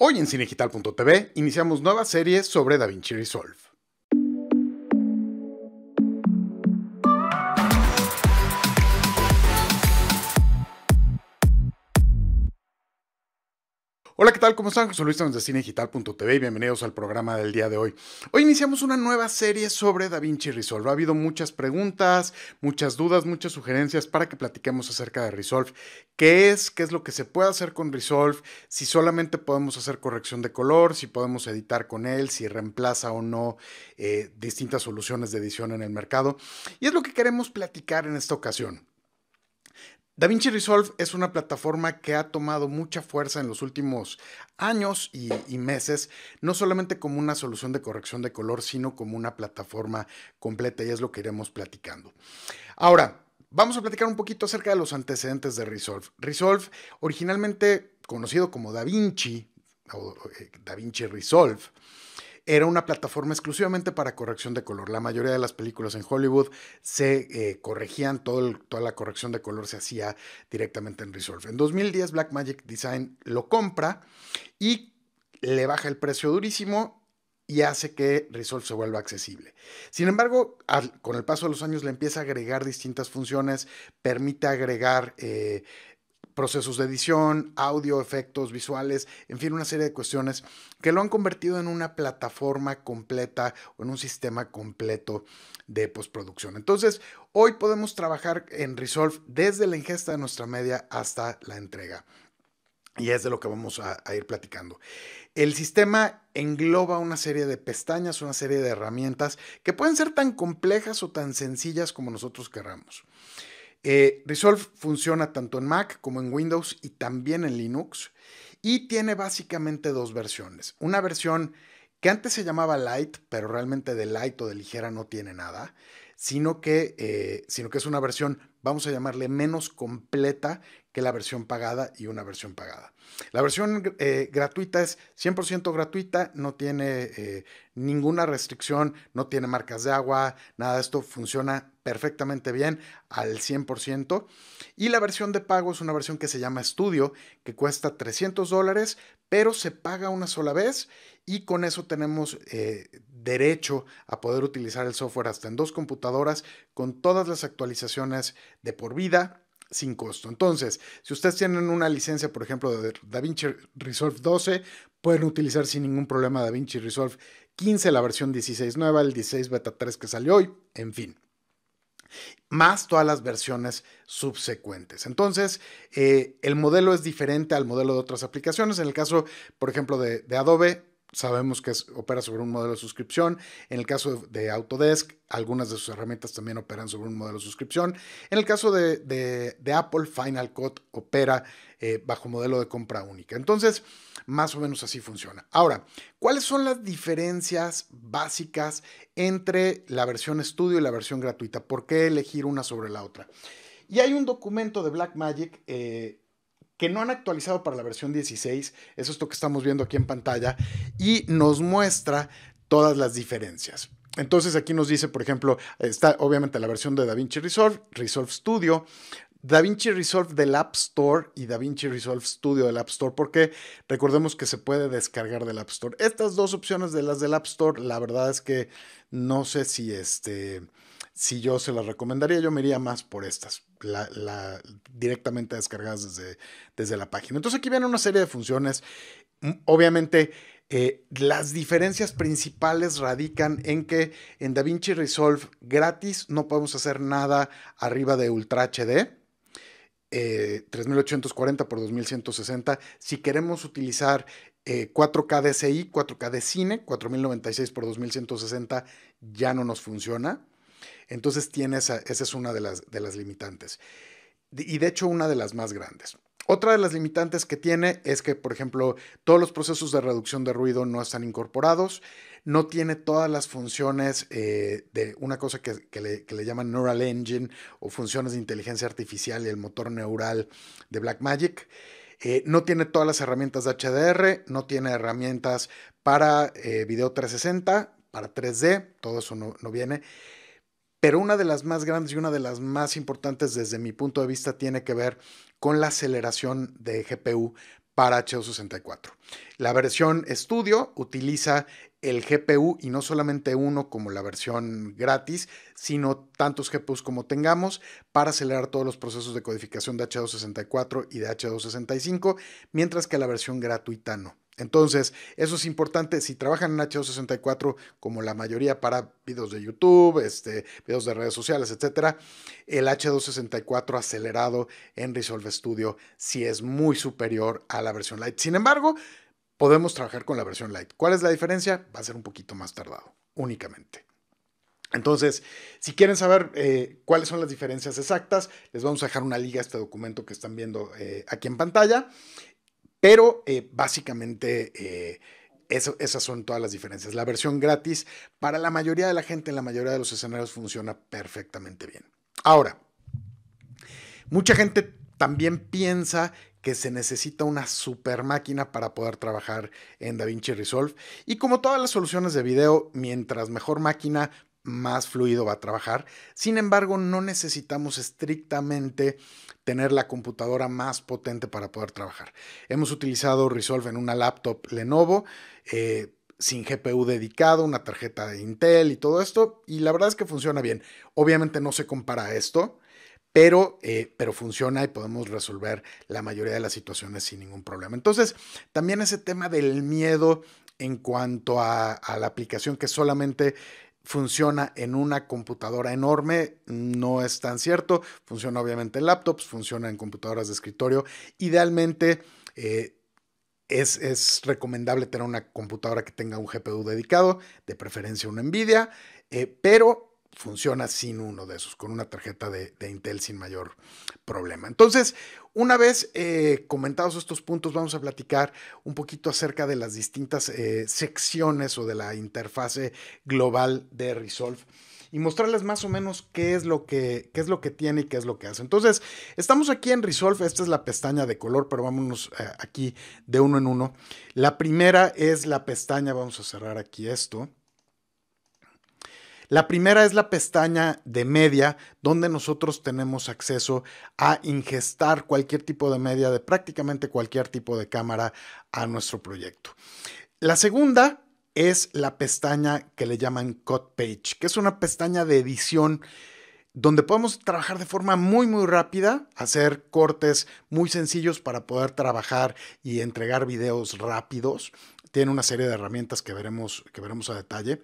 Hoy en cinegital.tv iniciamos nuevas series sobre DaVinci Resolve. Hola, ¿qué tal? ¿Cómo están? José Luis de cinedigital.tv y bienvenidos al programa del día de hoy. Hoy iniciamos una nueva serie sobre Da Resolve. Ha habido muchas preguntas, muchas dudas, muchas sugerencias para que platiquemos acerca de Resolve. ¿Qué es? ¿Qué es lo que se puede hacer con Resolve? Si solamente podemos hacer corrección de color, si podemos editar con él, si reemplaza o no eh, distintas soluciones de edición en el mercado. Y es lo que queremos platicar en esta ocasión. DaVinci Resolve es una plataforma que ha tomado mucha fuerza en los últimos años y, meses, no solamente como una solución de corrección de color, sino como una plataforma completa y es lo que iremos platicando. Ahora, vamos a platicar un poquito acerca de los antecedentes de Resolve. Resolve, originalmente conocido como DaVinci o eh, DaVinci Resolve, era una plataforma exclusivamente para corrección de color. La mayoría de las películas en Hollywood se eh, corregían, toda la corrección de color se hacía directamente en Resolve. En 2010 Blackmagic Design lo compra y le baja el precio durísimo y hace que Resolve se vuelva accesible. Sin embargo, con el paso de los años le empieza a agregar distintas funciones, permite agregar eh, procesos de edición, audio, efectos visuales, en fin, una serie de cuestiones que lo han convertido en una plataforma completa o en un sistema completo de postproducción. Entonces, hoy podemos trabajar en Resolve desde la ingesta de nuestra media hasta la entrega. Y es de lo que vamos a, ir platicando. El sistema engloba una serie de pestañas, una serie de herramientas que pueden ser tan complejas o tan sencillas como nosotros querramos. Eh, Resolve funciona tanto en Mac como en Windows y también en Linux y tiene básicamente dos versiones. Una versión que antes se llamaba Light, pero realmente de Light o de ligera no tiene nada sino que, eh, sino que es una versión, vamos a llamarle, menos completa que la versión pagada y una versión pagada. La versión eh, gratuita es 100% gratuita, no tiene eh, ninguna restricción, no tiene marcas de agua, nada de esto funciona perfectamente bien al 100%. Y la versión de pago es una versión que se llama Studio, que cuesta 300 dólares, pero se paga una sola vez y con eso tenemos derecho a poder utilizar el software hasta en dos computadoras con todas las actualizaciones de por vida sin costo. Entonces, si ustedes tienen una licencia, por ejemplo, de DaVinci Resolve 12, pueden utilizar sin ningún problema DaVinci Resolve 15, la versión 16 nueva, el 16 beta 3 que salió hoy, en fin. Más todas las versiones subsecuentes. Entonces, eh, el modelo es diferente al modelo de otras aplicaciones. En el caso, por ejemplo, de Adobe, sabemos que opera sobre un modelo de suscripción. En el caso de, Autodesk, algunas de sus herramientas también operan sobre un modelo de suscripción. En el caso de, Apple, Final Cut opera eh, bajo modelo de compra única. Entonces, más o menos así funciona. Ahora, ¿cuáles son las diferencias básicas entre la versión estudio y la versión gratuita? ¿Por qué elegir una sobre la otra? Y hay un documento de Blackmagic. Eh, que no han actualizado para la versión 16, eso es lo que estamos viendo aquí en pantalla, y nos muestra todas las diferencias. Entonces aquí nos dice, por ejemplo, está obviamente la versión de DaVinci Resolve, Resolve Studio, DaVinci Resolve del App Store y DaVinci Resolve Studio del App Store, porque recordemos que se puede descargar del App Store. Estas dos opciones de las del App Store, la verdad es que no sé si este si yo se las recomendaría, yo me iría más por estas, la, directamente descargadas desde, desde la página. Entonces aquí viene una serie de funciones. Mm, obviamente, eh, las diferencias principales radican en que en DaVinci Resolve gratis no podemos hacer nada arriba de Ultra HD. 3840 x 2160. Si queremos utilizar 4K DCI, 4K de cine, 4096 por 2160 ya no nos funciona. Entonces tiene esa, es una de las, de las limitantes. Y de hecho una de las más grandes. Otra de las limitantes que tiene es que, por ejemplo, todos los procesos de reducción de ruido no están incorporados, no tiene todas las funciones eh, de una cosa que, le, llaman Neural Engine o funciones de inteligencia artificial y el motor neural de Blackmagic. Eh, no tiene todas las herramientas de HDR, no tiene herramientas para eh, video 360, para 3D, todo eso no viene. Pero una de las más grandes y una de las más importantes desde mi punto de vista tiene que ver con la aceleración de GPU para H264. La versión Studio utiliza el GPU y no solamente uno como la versión gratis, sino tantos GPUs como tengamos para acelerar todos los procesos de codificación de H264 y de H265, mientras que la versión gratuita no. Entonces, eso es importante. Si trabajan en H264, como la mayoría para videos de YouTube, este, videos de redes sociales, etcétera, el H264 acelerado en Resolve Studio sí es muy superior a la versión Lite. Sin embargo, podemos trabajar con la versión Lite. ¿Cuál es la diferencia? Va a ser un poquito más tardado, únicamente. Entonces, si quieren saber eh, cuáles son las diferencias exactas, les vamos a dejar una liga a este documento que están viendo eh, aquí en pantalla. Pero eh, básicamente eh, esas son todas las diferencias. La versión gratis para la mayoría de la gente en la mayoría de los escenarios funciona perfectamente bien. Ahora, mucha gente también piensa que se necesita una super máquina para poder trabajar en DaVinci Resolve. Y como todas las soluciones de video, mientras mejor máquina, más fluido va a trabajar. Sin embargo, no necesitamos estrictamente tener la computadora más potente para poder trabajar. Hemos utilizado Resolve en una laptop Lenovo. Eh, sin GPU dedicado, una tarjeta de Intel y todo esto, y la verdad es que funciona bien. Obviamente no se compara a esto, pero, eh, pero, funciona y podemos resolver la mayoría de las situaciones sin ningún problema. Entonces, también ese tema del miedo en cuanto a, a la aplicación que solamente funciona en una computadora enorme, no es tan cierto, funciona obviamente en laptops, funciona en computadoras de escritorio, idealmente... Eh, es, recomendable tener una computadora que tenga un GPU dedicado, de preferencia una Nvidia, eh, pero funciona sin uno de esos, con una tarjeta de, Intel sin mayor problema. Entonces, una vez eh, comentados estos puntos, vamos a platicar un poquito acerca de las distintas eh, secciones o de la interfase global de Resolve y mostrarles más o menos qué es lo que, es lo que tiene y qué es lo que hace. Entonces, estamos aquí en Resolve, esta es la pestaña de color, pero vámonos eh, aquí de uno en uno. La primera es la pestaña, vamos a cerrar aquí esto. La primera es la pestaña de media, donde nosotros tenemos acceso a ingestar cualquier tipo de media de prácticamente cualquier tipo de cámara a nuestro proyecto. La segunda es la pestaña que le llaman Cut Page, que es una pestaña de edición donde podemos trabajar de forma muy, muy rápida, hacer cortes muy sencillos para poder trabajar y entregar videos rápidos. Tiene una serie de herramientas que veremos, que veremos a detalle.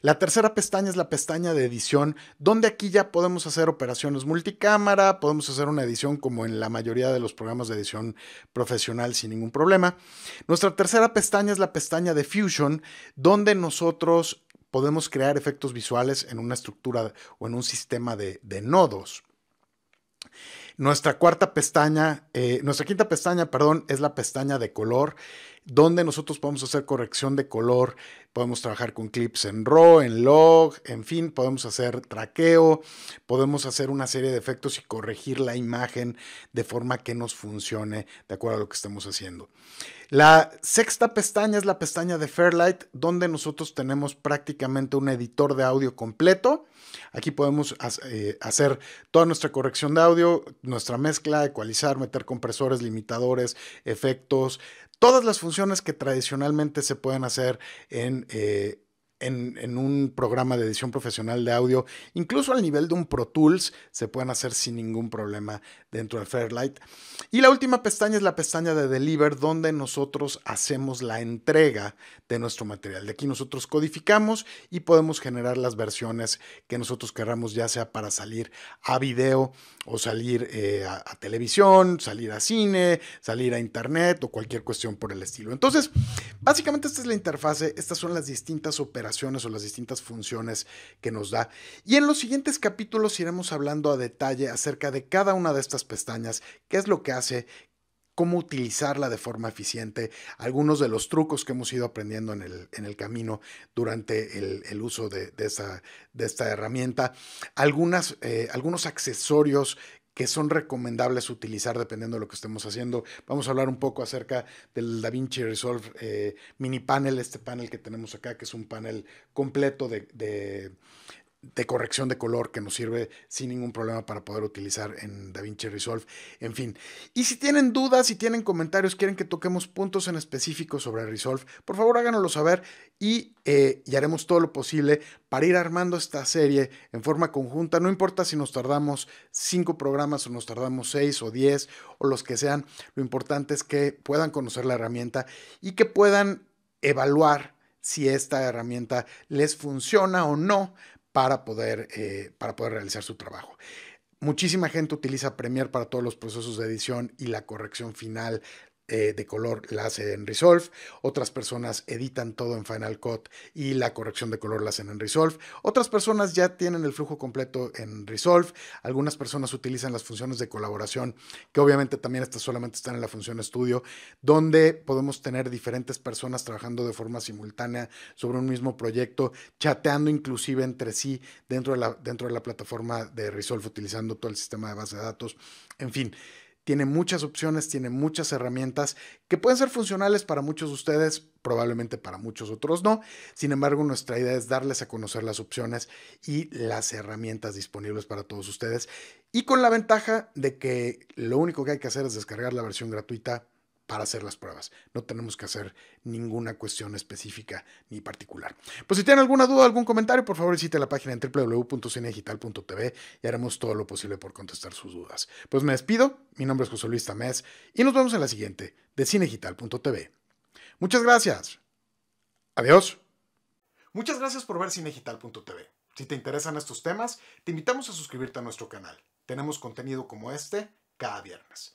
La tercera pestaña es la pestaña de edición, donde aquí ya podemos hacer operaciones multicámara, podemos hacer una edición como en la mayoría de los programas de edición profesional sin ningún problema. Nuestra tercera pestaña es la pestaña de Fusion, donde nosotros podemos crear efectos visuales en una estructura o en un sistema de, nodos. Nuestra cuarta pestaña, eh, nuestra quinta pestaña, perdón, es la pestaña de color donde nosotros podemos hacer corrección de color, podemos trabajar con clips en RAW, en log, en fin, podemos hacer traqueo, podemos hacer una serie de efectos y corregir la imagen de forma que nos funcione de acuerdo a lo que estemos haciendo. La sexta pestaña es la pestaña de Fairlight, donde nosotros tenemos prácticamente un editor de audio completo. Aquí podemos eh, hacer toda nuestra corrección de audio, nuestra mezcla, ecualizar, meter compresores, limitadores, efectos, todas las funciones que tradicionalmente se pueden hacer en eh, en, un programa de edición profesional de audio, incluso al nivel de un Pro Tools, se pueden hacer sin ningún problema dentro de Fairlight. Y la última pestaña es la pestaña de Deliver, donde nosotros hacemos la entrega de nuestro material. De aquí nosotros codificamos y podemos generar las versiones que nosotros querramos, ya sea para salir a video o salir eh, a, a televisión, salir a cine, salir a internet o cualquier cuestión por el estilo. Entonces, básicamente esta es la interfase, estas son las distintas operaciones o las distintas funciones que nos da. Y en los siguientes capítulos iremos hablando a detalle acerca de cada una de estas pestañas, qué es lo que hace, cómo utilizarla de forma eficiente, algunos de los trucos que hemos ido aprendiendo en el, en el camino durante el, uso de, de, esta herramienta, algunas, eh, algunos accesorios que son recomendables utilizar dependiendo de lo que estemos haciendo. Vamos a hablar un poco acerca del DaVinci Resolve eh, mini panel, este panel que tenemos acá, que es un panel completo de, de corrección de color que nos sirve sin ningún problema para poder utilizar en DaVinci Resolve. En fin, y si tienen dudas, si tienen comentarios, quieren que toquemos puntos en específico sobre Resolve, por favor háganoslo saber eh, y, haremos todo lo posible para ir armando esta serie en forma conjunta. No importa si nos tardamos cinco programas o nos tardamos seis o diez o los que sean, lo importante es que puedan conocer la herramienta y que puedan evaluar si esta herramienta les funciona o no para poder, eh, para poder realizar su trabajo. Muchísima gente utiliza Premiere para todos los procesos de edición y la corrección final, eh, de color la hace en Resolve, otras personas editan todo en Final Cut y la corrección de color la hacen en Resolve, otras personas ya tienen el flujo completo en Resolve, algunas personas utilizan las funciones de colaboración, que obviamente también estas solamente están en la función estudio, donde podemos tener diferentes personas trabajando de forma simultánea sobre un mismo proyecto, chateando inclusive entre sí dentro de la, dentro de la plataforma de Resolve utilizando todo el sistema de base de datos, en fin tiene muchas opciones, tiene muchas herramientas que pueden ser funcionales para muchos de ustedes, probablemente para muchos otros no. Sin embargo, nuestra idea es darles a conocer las opciones y las herramientas disponibles para todos ustedes y con la ventaja de que lo único que hay que hacer es descargar la versión gratuita para hacer las pruebas. No tenemos que hacer ninguna cuestión específica ni particular. Pues si tienen alguna duda, algún comentario, por favor visite la página en www.cinegital.tv y haremos todo lo posible por contestar sus dudas. Pues me despido, mi nombre es José Luis Tamés y nos vemos en la siguiente de cinegital.tv. Muchas gracias. Adiós. Muchas gracias por ver cinegital.tv. Si te interesan estos temas, te invitamos a suscribirte a nuestro canal. Tenemos contenido como este cada viernes.